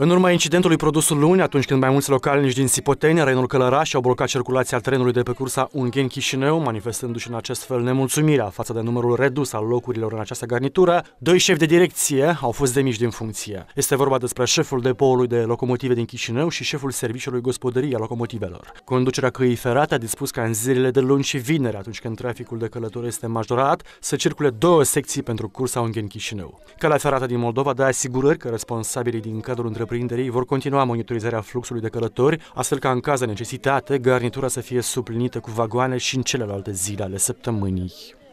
În urma incidentului produs luni, atunci când mai mulți localnici din Sipoteni, Rainul Călăraș, au blocat circulația trenului de pe cursa Ungen-Chișinău, manifestându-și în acest fel nemulțumirea față de numărul redus al locurilor în această garnitură, doi șefi de direcție au fost demiși din funcție. Este vorba despre șeful depoului de locomotive din Chișinău și șeful serviciului gospodării a locomotivelor. Conducerea căii ferate a dispus ca în zilele de luni și vineri, atunci când traficul de călători este majorat, să circule două secții pentru cursa Ungen-Chișinău. Calea ferată din Moldova dă asigurări că responsabilii Operatorii din cadrul întreprinderii vor continua monitorizarea fluxului de călători, astfel ca în caz de necesitate, garnitura să fie suplinită cu vagoane și în celelalte zile ale săptămânii.